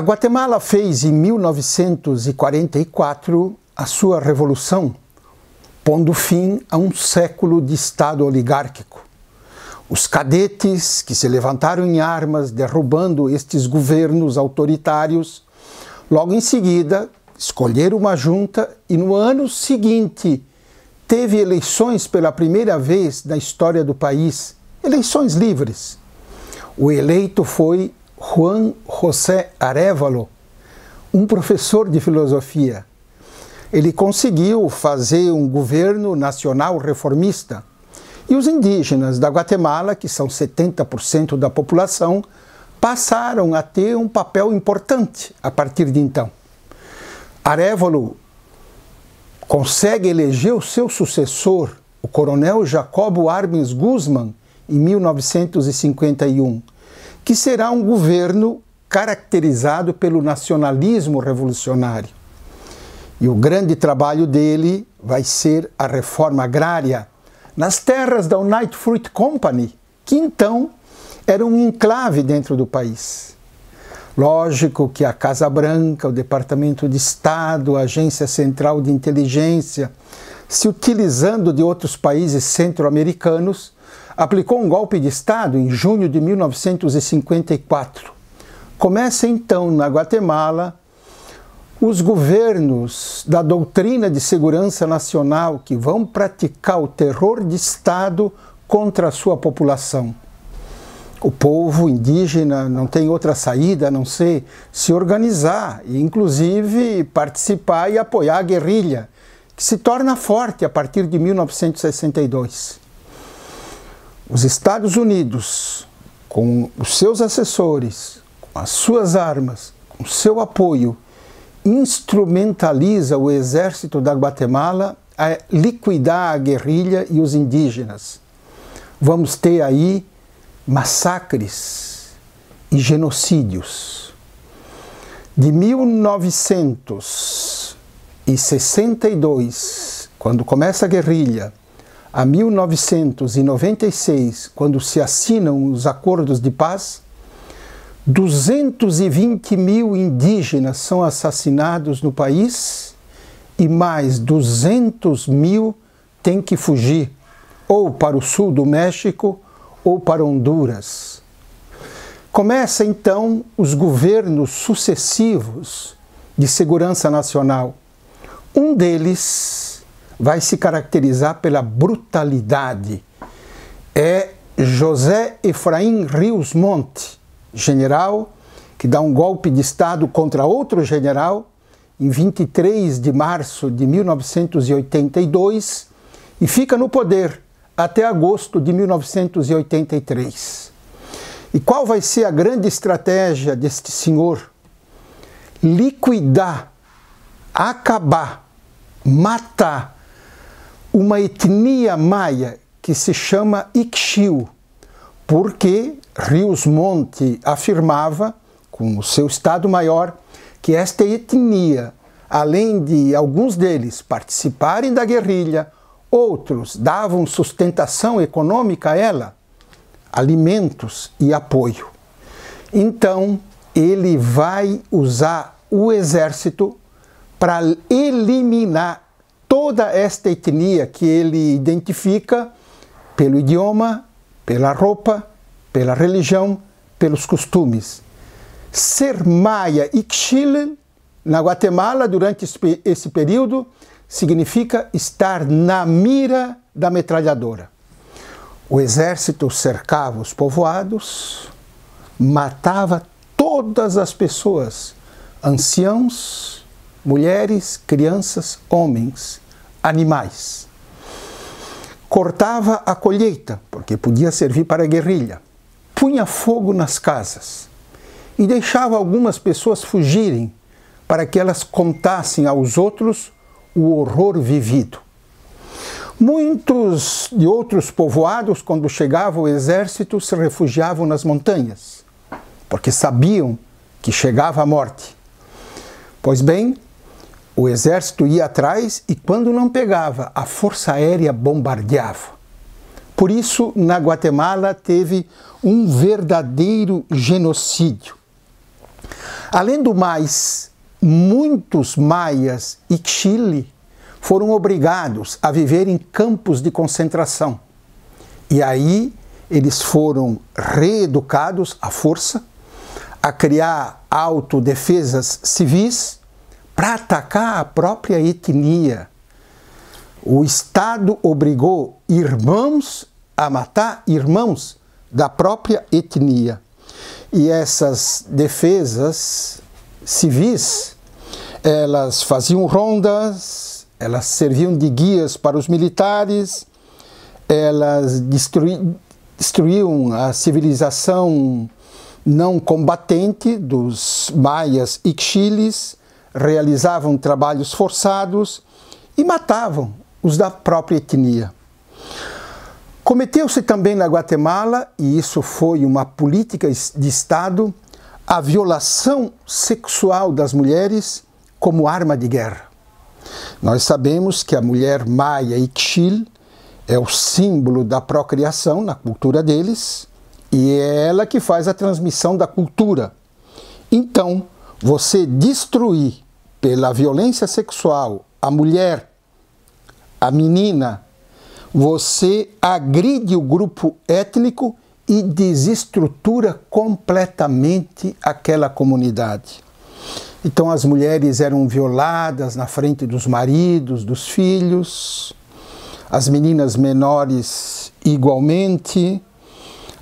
A Guatemala fez em 1944 a sua revolução, pondo fim a um século de Estado oligárquico. Os cadetes que se levantaram em armas derrubando estes governos autoritários, logo em seguida escolheram uma junta e no ano seguinte teve eleições pela primeira vez na história do país, eleições livres. O eleito foi Juan José Arevalo, um professor de filosofia. Ele conseguiu fazer um governo nacional reformista. E os indígenas da Guatemala, que são 70% da população, passaram a ter um papel importante a partir de então. Arevalo consegue eleger o seu sucessor, o coronel Jacobo Armes Guzmán, em 1951 que será um governo caracterizado pelo nacionalismo revolucionário. E o grande trabalho dele vai ser a reforma agrária nas terras da United Fruit Company, que então era um enclave dentro do país. Lógico que a Casa Branca, o Departamento de Estado, a Agência Central de Inteligência, se utilizando de outros países centro-americanos, aplicou um golpe de Estado em junho de 1954. Começa então na Guatemala os governos da doutrina de segurança nacional que vão praticar o terror de Estado contra a sua população. O povo indígena não tem outra saída a não ser se organizar e, inclusive, participar e apoiar a guerrilha, que se torna forte a partir de 1962 os Estados Unidos, com os seus assessores, com as suas armas, com seu apoio, instrumentaliza o exército da Guatemala a liquidar a guerrilha e os indígenas. Vamos ter aí massacres e genocídios. De 1962, quando começa a guerrilha, a 1996, quando se assinam os acordos de paz, 220 mil indígenas são assassinados no país e mais 200 mil têm que fugir ou para o sul do México ou para Honduras. Começa então os governos sucessivos de segurança nacional. Um deles vai se caracterizar pela brutalidade. É José Efraim Rios Monte, general que dá um golpe de Estado contra outro general em 23 de março de 1982 e fica no poder até agosto de 1983. E qual vai ser a grande estratégia deste senhor? Liquidar, acabar, matar uma etnia maia que se chama Ixiu, porque Rios Monte afirmava, com o seu Estado Maior, que esta etnia, além de alguns deles participarem da guerrilha, outros davam sustentação econômica a ela, alimentos e apoio. Então, ele vai usar o exército para eliminar toda esta etnia que ele identifica pelo idioma, pela roupa, pela religião, pelos costumes. Ser maia e na Guatemala durante esse período significa estar na mira da metralhadora. O exército cercava os povoados, matava todas as pessoas, anciãos, mulheres, crianças, homens, animais. Cortava a colheita, porque podia servir para a guerrilha. Punha fogo nas casas e deixava algumas pessoas fugirem para que elas contassem aos outros o horror vivido. Muitos de outros povoados, quando chegava o exército, se refugiavam nas montanhas, porque sabiam que chegava a morte. Pois bem, o exército ia atrás e, quando não pegava, a Força Aérea bombardeava. Por isso, na Guatemala teve um verdadeiro genocídio. Além do mais, muitos maias e Chile foram obrigados a viver em campos de concentração. E aí eles foram reeducados à força, a criar autodefesas civis para atacar a própria etnia. O Estado obrigou irmãos a matar irmãos da própria etnia. E essas defesas civis, elas faziam rondas, elas serviam de guias para os militares, elas destruí destruíam a civilização não combatente dos maias e xiles, realizavam trabalhos forçados e matavam os da própria etnia. Cometeu-se também na Guatemala, e isso foi uma política de Estado, a violação sexual das mulheres como arma de guerra. Nós sabemos que a mulher maia xil é o símbolo da procriação na cultura deles e é ela que faz a transmissão da cultura. Então, você destruir pela violência sexual a mulher, a menina, você agride o grupo étnico e desestrutura completamente aquela comunidade. Então as mulheres eram violadas na frente dos maridos, dos filhos, as meninas menores igualmente,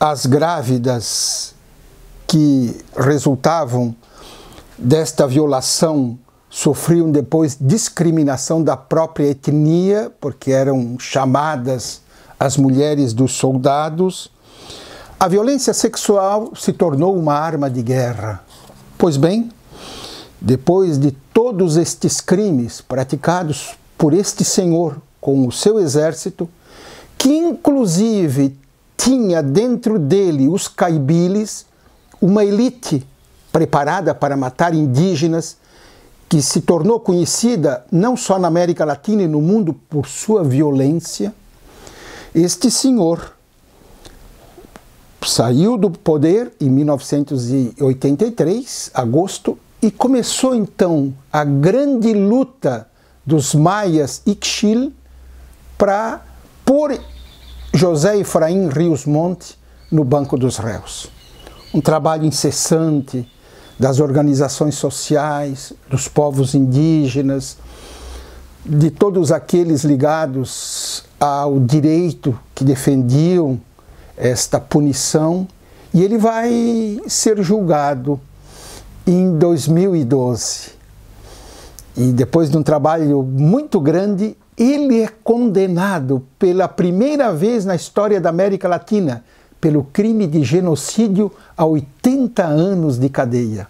as grávidas que resultavam desta violação sofriam depois discriminação da própria etnia, porque eram chamadas as mulheres dos soldados. A violência sexual se tornou uma arma de guerra. Pois bem, depois de todos estes crimes praticados por este senhor com o seu exército, que inclusive tinha dentro dele os caibiles, uma elite preparada para matar indígenas, que se tornou conhecida não só na América Latina e no mundo por sua violência, este senhor saiu do poder em 1983, agosto, e começou então a grande luta dos maias Ixil para pôr José Efraim Rios Monte no banco dos réus. Um trabalho incessante, das organizações sociais, dos povos indígenas, de todos aqueles ligados ao direito que defendiam esta punição, e ele vai ser julgado em 2012. E depois de um trabalho muito grande, ele é condenado pela primeira vez na história da América Latina pelo crime de genocídio a 80 anos de cadeia.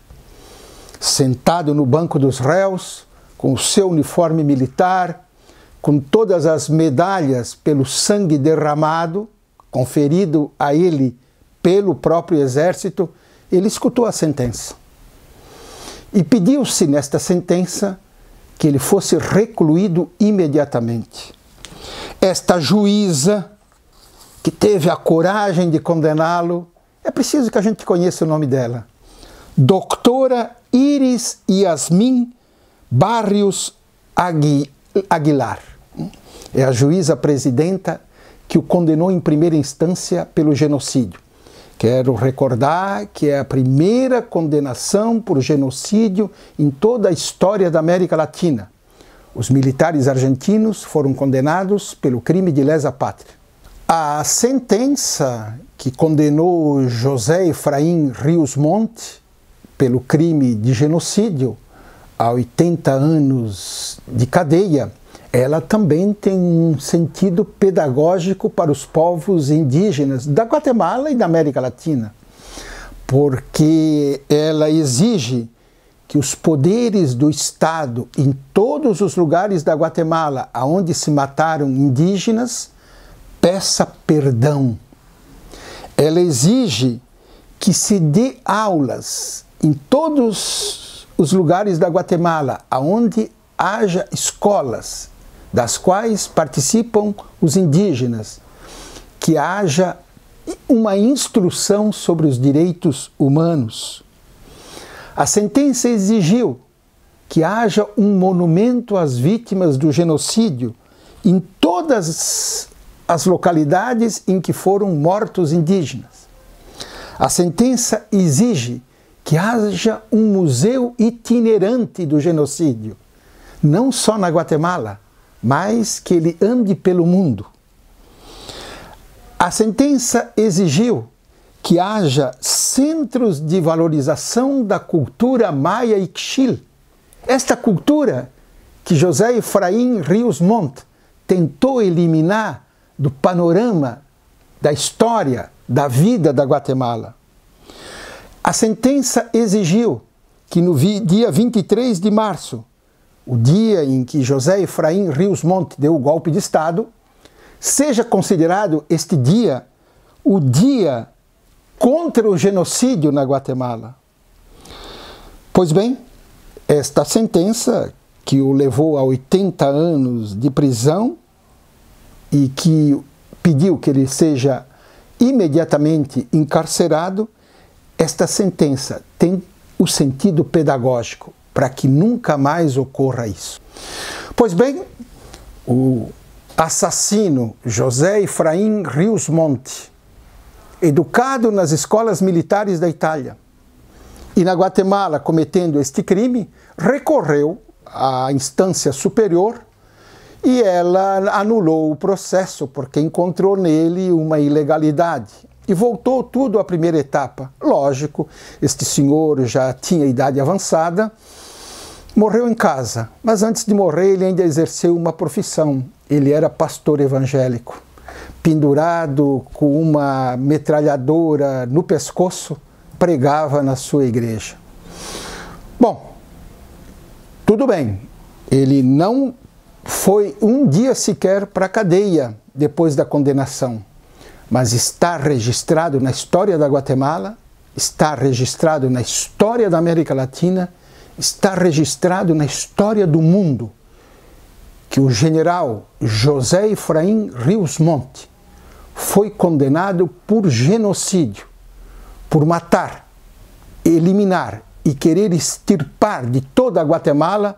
Sentado no banco dos réus, com o seu uniforme militar, com todas as medalhas pelo sangue derramado, conferido a ele pelo próprio exército, ele escutou a sentença. E pediu-se nesta sentença que ele fosse recluído imediatamente. Esta juíza, que teve a coragem de condená-lo, é preciso que a gente conheça o nome dela. Doutora Iris Yasmin Barrios Agui Aguilar. É a juíza presidenta que o condenou em primeira instância pelo genocídio. Quero recordar que é a primeira condenação por genocídio em toda a história da América Latina. Os militares argentinos foram condenados pelo crime de lesa pátria. A sentença que condenou José Efraim Rios Monte pelo crime de genocídio a 80 anos de cadeia, ela também tem um sentido pedagógico para os povos indígenas da Guatemala e da América Latina, porque ela exige que os poderes do Estado em todos os lugares da Guatemala aonde se mataram indígenas peça perdão. Ela exige que se dê aulas em todos os lugares da Guatemala, aonde haja escolas das quais participam os indígenas, que haja uma instrução sobre os direitos humanos. A sentença exigiu que haja um monumento às vítimas do genocídio em todas as localidades em que foram mortos indígenas. A sentença exige que haja um museu itinerante do genocídio, não só na Guatemala, mas que ele ande pelo mundo. A sentença exigiu que haja centros de valorização da cultura maia e xil. Esta cultura que José Efraim Rios Montt tentou eliminar do panorama da história da vida da Guatemala. A sentença exigiu que no dia 23 de março, o dia em que José Efraim Rios Monte deu o golpe de Estado, seja considerado este dia o dia contra o genocídio na Guatemala. Pois bem, esta sentença, que o levou a 80 anos de prisão, e que pediu que ele seja imediatamente encarcerado, esta sentença tem o sentido pedagógico para que nunca mais ocorra isso. Pois bem, o assassino José Efraim Rios Monte, educado nas escolas militares da Itália e na Guatemala cometendo este crime, recorreu à instância superior e ela anulou o processo porque encontrou nele uma ilegalidade. E voltou tudo à primeira etapa. Lógico, este senhor já tinha idade avançada, morreu em casa, mas antes de morrer ele ainda exerceu uma profissão. Ele era pastor evangélico. Pendurado com uma metralhadora no pescoço, pregava na sua igreja. Bom, tudo bem, ele não foi um dia sequer para a cadeia depois da condenação. Mas está registrado na história da Guatemala, está registrado na história da América Latina, está registrado na história do mundo que o general José Efraim Rios Monte foi condenado por genocídio, por matar, eliminar e querer extirpar de toda a Guatemala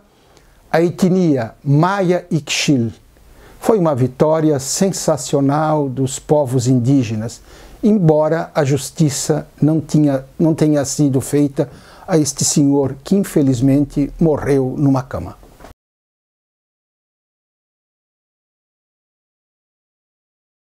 a etnia Maia e Xil. Foi uma vitória sensacional dos povos indígenas, embora a justiça não, tinha, não tenha sido feita a este senhor que infelizmente morreu numa cama.